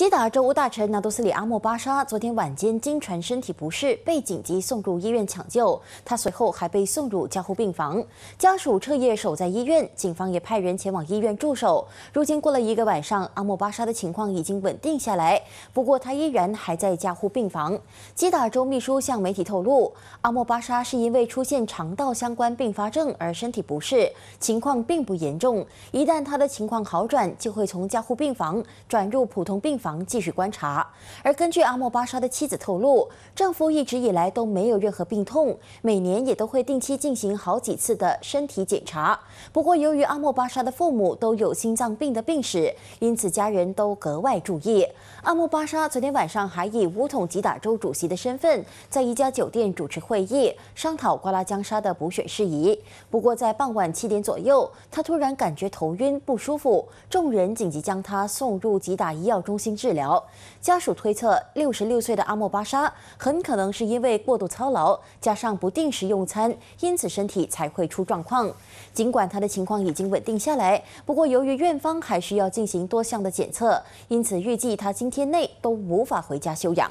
击打州务大臣拿督斯里阿莫巴沙昨天晚间经传身体不适，被紧急送入医院抢救。他随后还被送入加护病房，家属彻夜守在医院，警方也派人前往医院驻守。如今过了一个晚上，阿莫巴沙的情况已经稳定下来，不过他依然还在加护病房。击打州秘书向媒体透露，阿莫巴沙是因为出现肠道相关并发症而身体不适，情况并不严重。一旦他的情况好转，就会从加护病房转入普通病房。继续观察。而根据阿莫巴沙的妻子透露，丈夫一直以来都没有任何病痛，每年也都会定期进行好几次的身体检查。不过，由于阿莫巴沙的父母都有心脏病的病史，因此家人都格外注意。阿莫巴沙昨天晚上还以乌统吉打州主席的身份，在一家酒店主持会议，商讨瓜拉江沙的补选事宜。不过，在傍晚七点左右，他突然感觉头晕不舒服，众人紧急将他送入吉打医药中心。治疗家属推测，六十六岁的阿莫巴沙很可能是因为过度操劳，加上不定时用餐，因此身体才会出状况。尽管他的情况已经稳定下来，不过由于院方还需要进行多项的检测，因此预计他今天内都无法回家休养。